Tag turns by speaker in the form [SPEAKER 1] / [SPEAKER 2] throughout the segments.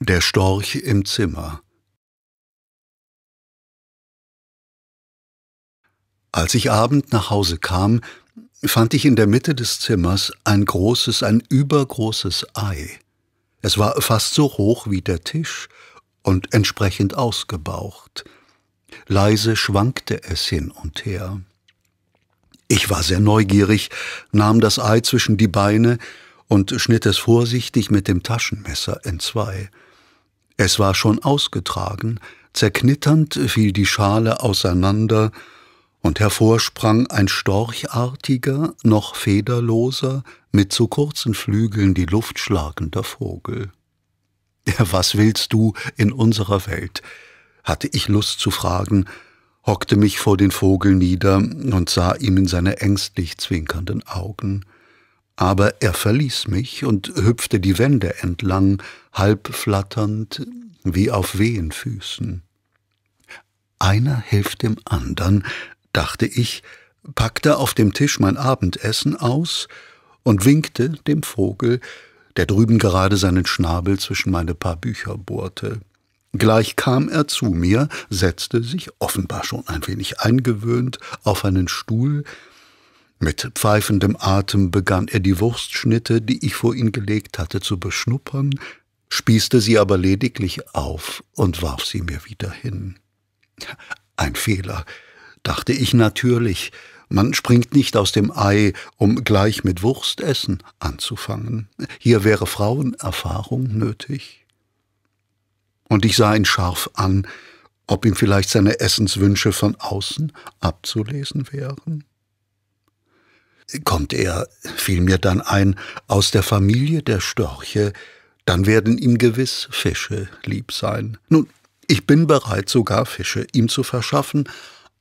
[SPEAKER 1] Der Storch im Zimmer Als ich abend nach Hause kam, fand ich in der Mitte des Zimmers ein großes, ein übergroßes Ei. Es war fast so hoch wie der Tisch und entsprechend ausgebaucht. Leise schwankte es hin und her. Ich war sehr neugierig, nahm das Ei zwischen die Beine und schnitt es vorsichtig mit dem Taschenmesser entzwei. zwei. Es war schon ausgetragen, zerknitternd fiel die Schale auseinander, und hervorsprang ein storchartiger, noch federloser, mit zu kurzen Flügeln die Luft schlagender Vogel. was willst du in unserer Welt? hatte ich Lust zu fragen, hockte mich vor den Vogel nieder und sah ihm in seine ängstlich zwinkernden Augen aber er verließ mich und hüpfte die Wände entlang, halb flatternd, wie auf Wehenfüßen. Einer hilft dem andern, dachte ich, packte auf dem Tisch mein Abendessen aus und winkte dem Vogel, der drüben gerade seinen Schnabel zwischen meine paar Bücher bohrte. Gleich kam er zu mir, setzte sich, offenbar schon ein wenig eingewöhnt, auf einen Stuhl, mit pfeifendem Atem begann er die Wurstschnitte, die ich vor ihn gelegt hatte, zu beschnuppern, spießte sie aber lediglich auf und warf sie mir wieder hin. Ein Fehler, dachte ich natürlich. Man springt nicht aus dem Ei, um gleich mit Wurstessen anzufangen. Hier wäre Frauenerfahrung nötig. Und ich sah ihn scharf an, ob ihm vielleicht seine Essenswünsche von außen abzulesen wären. Kommt er, fiel mir dann ein, aus der Familie der Störche, dann werden ihm gewiss Fische lieb sein. Nun, ich bin bereit, sogar Fische ihm zu verschaffen,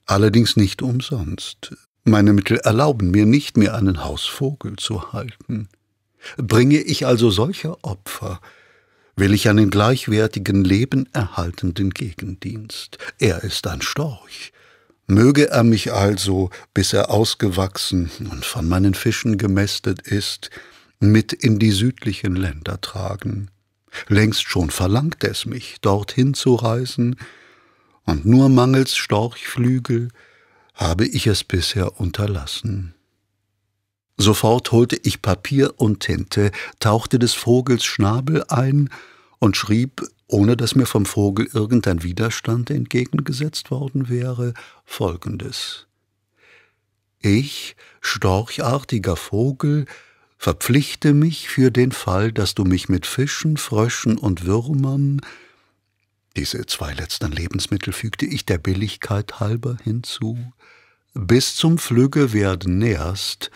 [SPEAKER 1] allerdings nicht umsonst. Meine Mittel erlauben mir nicht mir einen Hausvogel zu halten. Bringe ich also solche Opfer, will ich einen gleichwertigen, lebenerhaltenden Gegendienst. Er ist ein Storch, Möge er mich also, bis er ausgewachsen und von meinen Fischen gemästet ist, mit in die südlichen Länder tragen. Längst schon verlangt es mich, dorthin zu reisen, und nur mangels Storchflügel habe ich es bisher unterlassen. Sofort holte ich Papier und Tinte, tauchte des Vogels Schnabel ein und schrieb ohne dass mir vom Vogel irgendein Widerstand entgegengesetzt worden wäre, folgendes. Ich, storchartiger Vogel, verpflichte mich für den Fall, dass du mich mit Fischen, Fröschen und Würmern diese zwei letzten Lebensmittel fügte ich der Billigkeit halber hinzu, bis zum Flüggewerden näherst,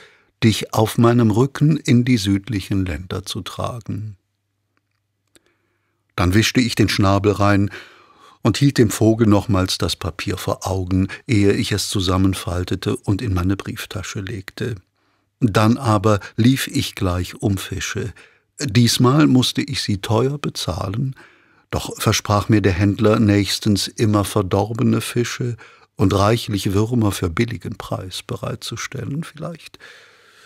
[SPEAKER 1] dich auf meinem Rücken in die südlichen Länder zu tragen. Dann wischte ich den Schnabel rein und hielt dem Vogel nochmals das Papier vor Augen, ehe ich es zusammenfaltete und in meine Brieftasche legte. Dann aber lief ich gleich um Fische. Diesmal musste ich sie teuer bezahlen, doch versprach mir der Händler nächstens immer verdorbene Fische und reichlich Würmer für billigen Preis bereitzustellen. Vielleicht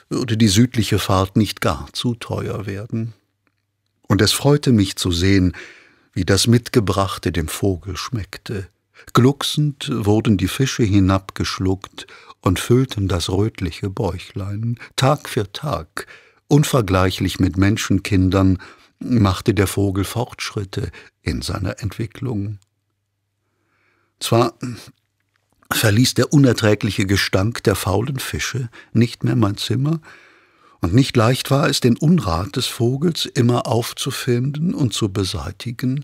[SPEAKER 1] würde die südliche Fahrt nicht gar zu teuer werden und es freute mich zu sehen, wie das Mitgebrachte dem Vogel schmeckte. Glucksend wurden die Fische hinabgeschluckt und füllten das rötliche Bäuchlein. Tag für Tag, unvergleichlich mit Menschenkindern, machte der Vogel Fortschritte in seiner Entwicklung. Zwar verließ der unerträgliche Gestank der faulen Fische nicht mehr mein Zimmer, und nicht leicht war es, den Unrat des Vogels immer aufzufinden und zu beseitigen,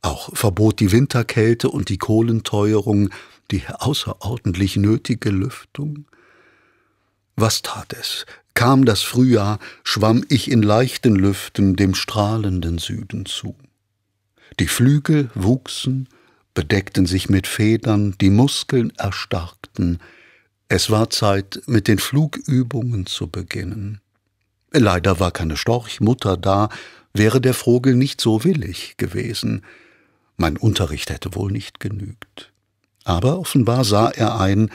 [SPEAKER 1] auch verbot die Winterkälte und die Kohlenteuerung die außerordentlich nötige Lüftung. Was tat es? Kam das Frühjahr, schwamm ich in leichten Lüften dem strahlenden Süden zu. Die Flügel wuchsen, bedeckten sich mit Federn, die Muskeln erstarkten, es war Zeit, mit den Flugübungen zu beginnen. Leider war keine Storchmutter da, wäre der Vogel nicht so willig gewesen. Mein Unterricht hätte wohl nicht genügt. Aber offenbar sah er ein,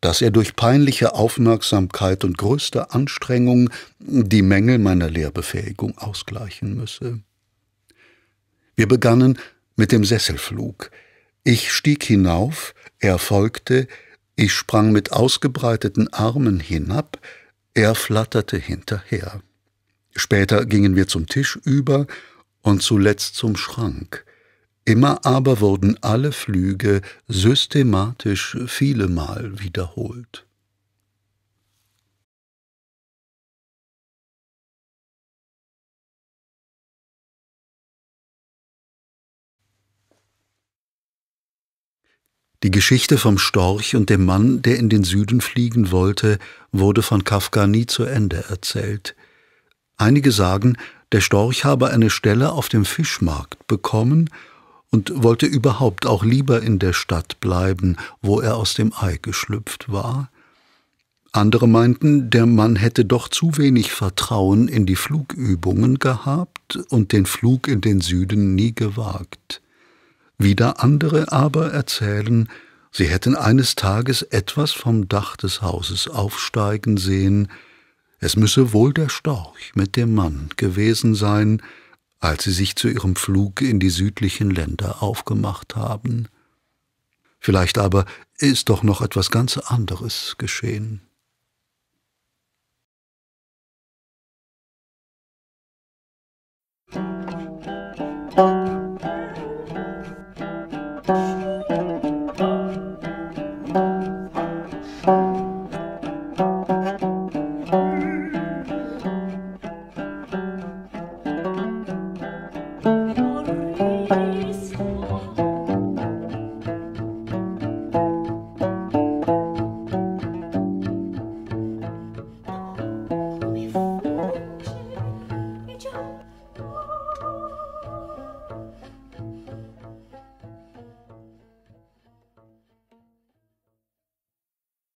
[SPEAKER 1] dass er durch peinliche Aufmerksamkeit und größte Anstrengung die Mängel meiner Lehrbefähigung ausgleichen müsse. Wir begannen mit dem Sesselflug. Ich stieg hinauf, er folgte, ich sprang mit ausgebreiteten Armen hinab, er flatterte hinterher. Später gingen wir zum Tisch über und zuletzt zum Schrank. Immer aber wurden alle Flüge systematisch viele Mal wiederholt. Die Geschichte vom Storch und dem Mann, der in den Süden fliegen wollte, wurde von Kafka nie zu Ende erzählt. Einige sagen, der Storch habe eine Stelle auf dem Fischmarkt bekommen und wollte überhaupt auch lieber in der Stadt bleiben, wo er aus dem Ei geschlüpft war. Andere meinten, der Mann hätte doch zu wenig Vertrauen in die Flugübungen gehabt und den Flug in den Süden nie gewagt. Wieder andere aber erzählen, sie hätten eines Tages etwas vom Dach des Hauses aufsteigen sehen, es müsse wohl der Storch mit dem Mann gewesen sein, als sie sich zu ihrem Flug in die südlichen Länder aufgemacht haben. Vielleicht aber ist doch noch etwas ganz anderes geschehen. Musik